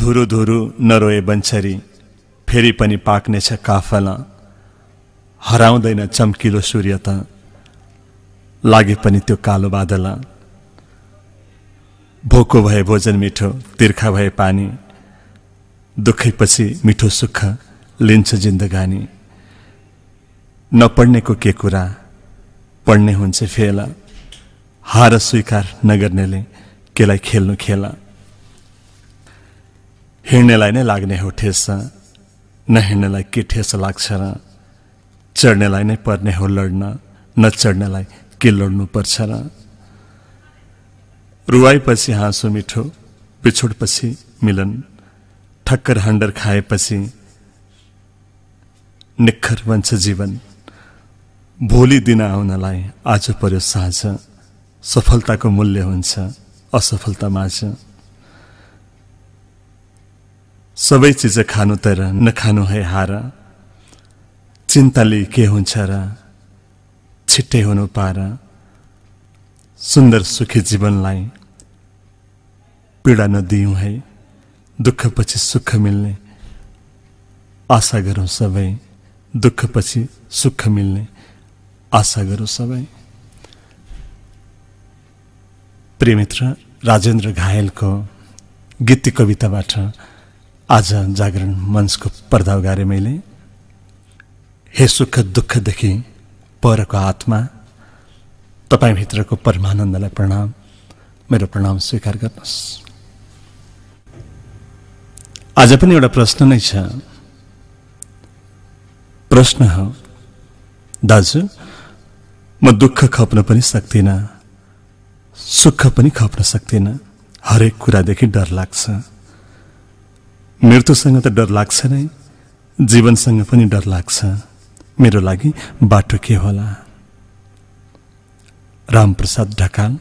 धुरु धुरु नरोए बन्छरी फेरि पनि पाक्नेछ काफला हराउँदैन चम्किलो सूर्य त लागे पनि त्यो कालो बादला भोको भए भोजन मिठो तिर्खा भए पानी दुःखैपछि मिठो सुख लिन्छ जिन्दगानी नपढ्नेको के कुरा पढ्ने हुन्छ फेला हार स्वीकार नगर्नेले केलाई खेल्नु खेला हिँड्नेलाई नै लाग्ने हो ठेस नहिँड्नेलाई के ठेस लाग्छ र चढ्नेलाई नै पर्ने हो लड्न नचढ्नेलाई के लड्नुपर्छ र रुवाईपछि हाँसो मिठो पिछोडपछि मिलन ठक्कर हन्डर खाएपछि निखर बन्छ जीवन भोलि दिन आउनलाई आज पर्यो साँझ सफलताको मूल्य हुन्छ असफलता माझ सबै चिज खानु तर नखानु है हार चिन्ताले के हुन्छ र छिट्टै हुनु पार सुन्दर सुखी जीवनलाई पीडा नदियौँ है दुःखपछि सुख मिल्ने आशा गरौँ सबै दुःखपछि सुख मिल्ने आशा गरौँ सबै प्रेमित्र राजेन्द्र घायलको गीत कविताबाट आज जागरण मञ्चको पर्दा उगारेँ मैले हे सुख दुःखदेखि परको आत्मा तपाईँभित्रको परमानन्दलाई प्रणाम मेरो प्रणाम स्वीकार गर्नुहोस् आज पनि एउटा प्रश्न नै छ प्रश्न हो दाजु म दुःख खप्न पनि सक्दिनँ सुख पनि खप्न सक्दिनँ हरेक कुरादेखि डर लाग्छ मृत्युसँग त डर लाग्छ नै जीवनसँग पनि डर लाग्छ मेरो लागि बाटो के होला रामप्रसाद ढकाल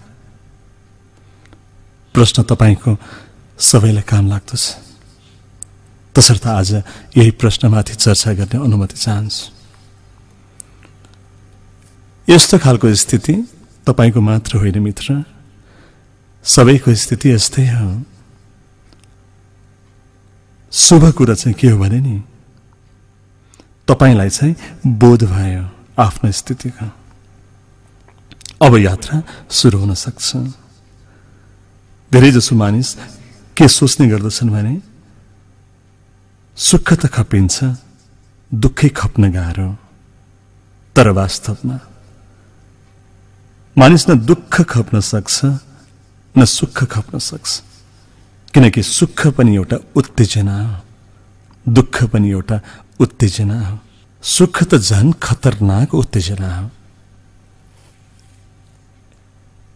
प्रश्न तपाईँको सबैलाई काम लाग्दछ तसर्थ आज यही प्रश्नमाथि चर्चा गर्ने अनुमति चाहन्छु यस्तो खालको स्थिति तपाईँको मात्र होइन मित्र सबैको स्थिति यस्तै हो शुभ कुरा चाहिँ के हो भने नि तपाईँलाई चाहिँ बोध भयो आफ्नो स्थितिको अब यात्रा सुरु हुन सक्छ धेरैजसो मानिस के सोच्ने गर्दछन् भने सुख त खपिन्छ दुःखै खप्न गाह्रो तर वास्तवमा मानिस न दुःख खप्न सक्छ न सुख खप्न सक्छ किनकि सुख पनि एउटा उत्तेजना हो दुःख पनि एउटा उत्तेजना हो सुख त झन् खतरनाक उत्तेजना हो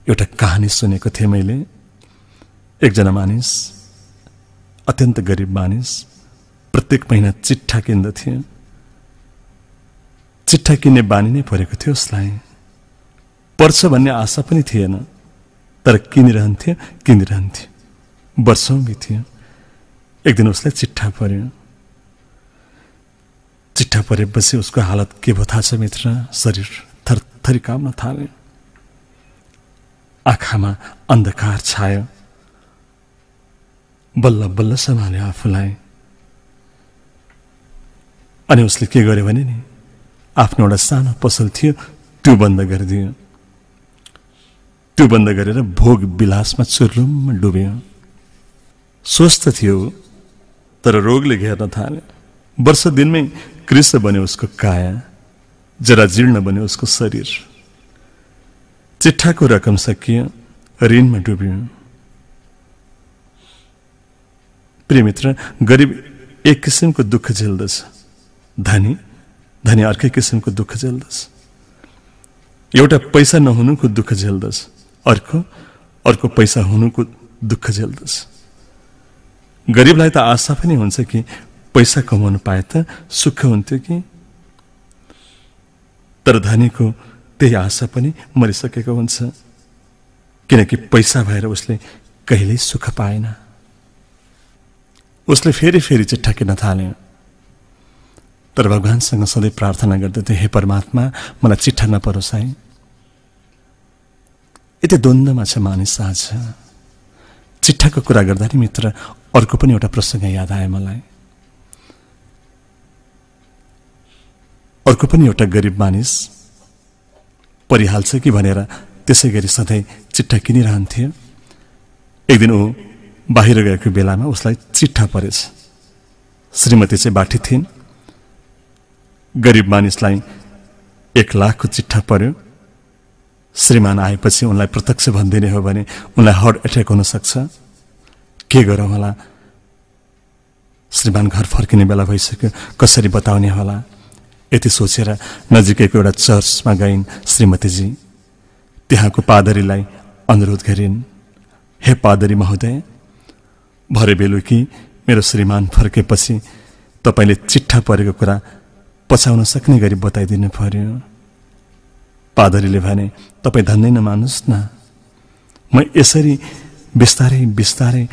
एउटा कहानी सुनेको थिएँ मैले एकजना मानिस अत्यन्त गरिब मानिस प्रत्येक महिना चिट्ठा किन्दथे चिट्ठा किन्ने बानी नै परेको थियो उसलाई पर्छ भन्ने आशा पनि थिएन तर किनिरहन्थ्यो किनिरहन्थ्यो वर्षौँ बित्यो एक दिन उसलाई चिट्ठा पऱ्यो चिट्ठा परेपछि उसको हालत के भयो थाहा छ मित्र शरीर थरथरी काम्न थाल्यो आँखामा अन्धकार छायो बल्ल बल्ल सम्हाल्यो आफूलाई अनि उसले के गर्यो भने नि आफ्नो एउटा सानो पसल थियो त्यो बन्द गरिदियो त्यो बन्द गरेर भोग विलासमा चुर्लुममा डुब्यो स्वस्थ थियो तर रोगले घेर्न थाल्यो वर्ष दिनमै कृष्ण बन्यो उसको काया जरा जीर्ण बन्यो उसको शरीर चिठाको रकम सकियो ऋणमा डुब्यो प्रिय मित्र गरिब एक किसिमको दुःख झेल्दछ धनी धनी अर्कै किसिमको दुःख झेल्दछ एउटा पैसा नहुनुको दुःख झेल्दछ अर्को अर्को पैसा हुनुको दुःख झेल्दछ गरिबलाई त आशा पनि हुन्छ कि पैसा कमाउनु पाए त सुख हुन्थ्यो कि तर धनीको त्यही आशा पनि मरिसकेको हुन्छ किनकि पैसा भएर उसले कहिल्यै सुख पाएन उसले फेरि फेरि चाहिँ ठकिन थाल्यो तर भगवान्सँग सधैँ प्रार्थना गर्दै गर्दथे हे परमात्मा मलाई चिठा नपरोस् है यति द्वन्द्वमा छ मानिस आज चिट्ठाको कुरा गर्दा नि मित्र अर्को पनि एउटा प्रसङ्ग याद आयो मलाई अर्को पनि एउटा गरिब मानिस परिहाल्छ कि भनेर त्यसै गरी सधैँ चिट्ठा किनिरहन्थे एक दिन ऊ बाहिर गएको बेलामा उसलाई चिट्ठा परेछ श्रीमती चाहिँ बाठी थिइन् गरिब मानिसलाई एक लाखको चिट्ठा पर्यो श्रीमान आएपछि उनलाई प्रत्यक्ष भनिदिने हो भने उनलाई हार्ट एट्याक हुनसक्छ के गरौँ होला श्रीमान घर फर्किने बेला भइसक्यो कसरी बताउने होला यति सोचेर नजिकैको एउटा चर्चमा गइन् श्रीमतीजी त्यहाँको पादरीलाई अनुरोध गरिन् हे पादरी महोदय भरे बेलुकी मेरो श्रीमान फर्केपछि तपाईँले चिट्ठा परेको कुरा पछाउन सक्ने गरी बताइदिनु पर्यो पादरीले भने तपाईँ धन्दै नमान्नुहोस् न म यसरी बिस्तारै बिस्तारै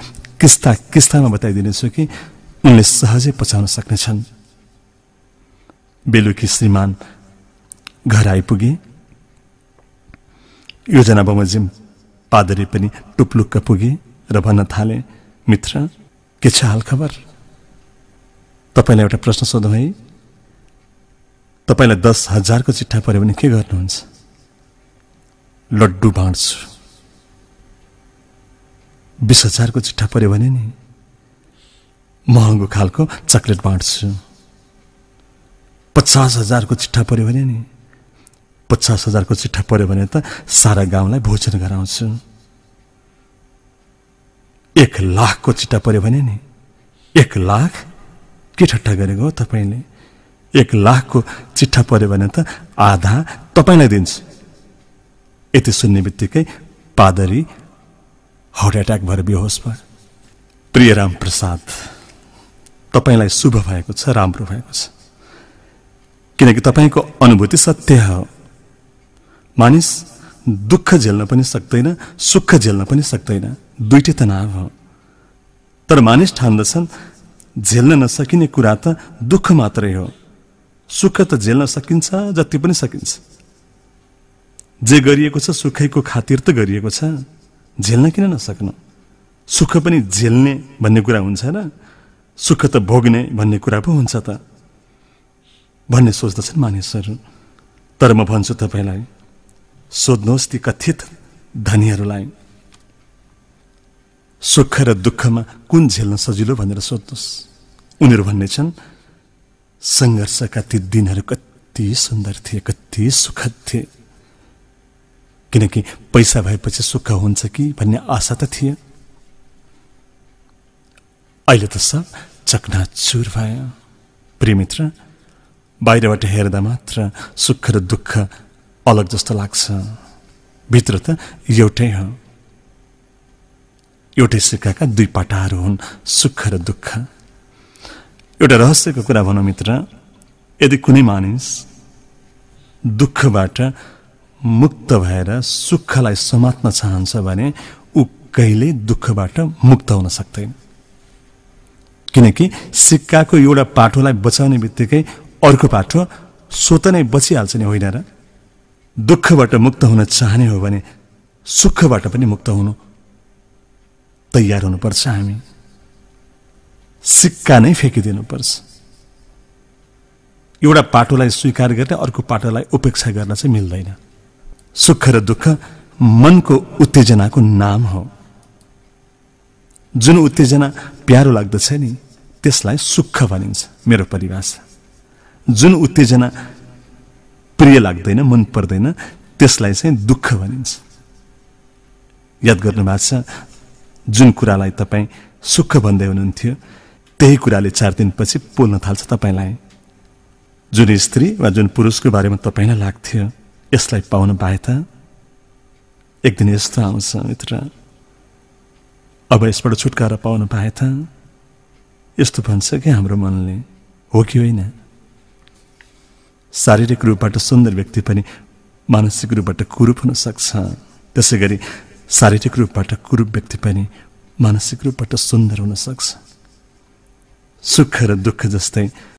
किस्ता किस्तामा बताइदिनेछु कि उनले सहजै पचाउन सक्नेछन् बेलुकी श्रीमान घर आइपुगे योजना बमोजिम पादरी पनि टुप्लुक्क पुगे र भन्न थाले मित्र के छ हाल खबर तपाईँलाई एउटा प्रश्न सोधौँ है तपाईँलाई दस हजारको चिठा पऱ्यो भने के गर्नुहुन्छ लड्डु बाँड्छु बिस हजारको चिठा पऱ्यो भने नि महँगो खालको चक्लेट बाँड्छु पचास हजारको चिठा पऱ्यो भने नि पचास हजारको चिठा पऱ्यो भने त सारा गाउँलाई भोजन गराउँछु एक लाखको चिठा पऱ्यो भने नि एक लाख के ठट्टा गरेको हो तपाईँले एक लाखको चिठा पऱ्यो भने त आधा तपाईँलाई दिन्छु यति सुन्ने बित्तिकै पादरी हार्ट एट्याक भएर बेहोस भयो प्रिय राम प्रसाद तपाईँलाई शुभ भएको छ राम्रो भएको छ किनकि तपाईँको अनुभूति सत्य हो मानिस दुःख झेल्न पनि सक्दैन सुख झेल्न पनि सक्दैन दुइटै तनाव हो तर मानिस ठान्दछन् झेल्न नसकिने कुरा त दुःख मात्रै हो सुख त झेल्न सकिन्छ जति पनि सकिन्छ जे गरिएको छ सुखैको खातिर त गरिएको छ झेल्न किन नसक्नु सुख पनि झेल्ने भन्ने कुरा हुन्छ र सुख त भोग्ने भन्ने कुरा पो हुन्छ त भन्ने सोच्दछन् मानिसहरू तर म भन्छु तपाईँलाई सोध्नुहोस् ती कथित धनीहरूलाई सुख र दुःखमा कुन झेल्न सजिलो भनेर सोध्नुहोस् उनीहरू भन्ने छन् सङ्घर्षका ती दिनहरू कति सुन्दर थिए कति सुखद थिए किनकि पैसा भएपछि सुख हुन्छ कि भन्ने आशा त थियो अहिले त सब चुर भयो प्रेमित्र बाहिरबाट हेर्दा मात्र सुख र दुःख अलग जस्तो लाग्छ भित्र त एउटै हो एउटै सिक्काका दुई पाटाहरू हुन् सुख र दुःख एउटा रहस्यको कुरा भनौँ मित्र यदि कुनै मानिस दुःखबाट मुक्त भएर सुखलाई समात्न चाहन्छ भने ऊ कहिल्यै दुःखबाट मुक्त हुन सक्दैन किनकि सिक्काको एउटा पाठोलाई बचाउने बित्तिकै अर्को पाठो स्वत नै बचिहाल्छ नि होइन र दुःखबाट मुक्त हुन चाहने हो भने सुखबाट पनि मुक्त हुनु तयार हुनुपर्छ हामी सिक्का नै फेकिदिनुपर्छ एउटा पाटोलाई स्वीकार गरेर अर्को पाटोलाई उपेक्षा गर्न चाहिँ मिल्दैन सुख र दुःख मनको उत्तेजनाको नाम हो जुन उत्तेजना प्यारो लाग्दछ नि त्यसलाई सुख भनिन्छ मेरो परिभाषा जुन उत्तेजना प्रिय लाग्दैन मन पर्दैन त्यसलाई चाहिँ दुःख भनिन्छ याद गर्नु भएको छ जुन कुरालाई तपाईँ सुख भन्दै हुनुहुन्थ्यो त्यही कुराले चार दिनपछि पोल्न थाल्छ तपाईँलाई जुन स्त्री वा जुन पुरुषको बारेमा तपाईँलाई लाग्थ्यो यसलाई पाउन पाए त एक दिन यस्तो आउँछ मित्र अब यसबाट छुटकारा पाउन पाए त यस्तो भन्छ कि हाम्रो मनले हो कि होइन शारीरिक रूपबाट सुन्दर व्यक्ति पनि मानसिक रूपबाट कुरूप हुन सक्छ त्यसै गरी शारीरिक रूपबाट कुरूप व्यक्ति पनि मानसिक रूपबाट सुन्दर हुन सक्छ सुख र दुःख जस्तै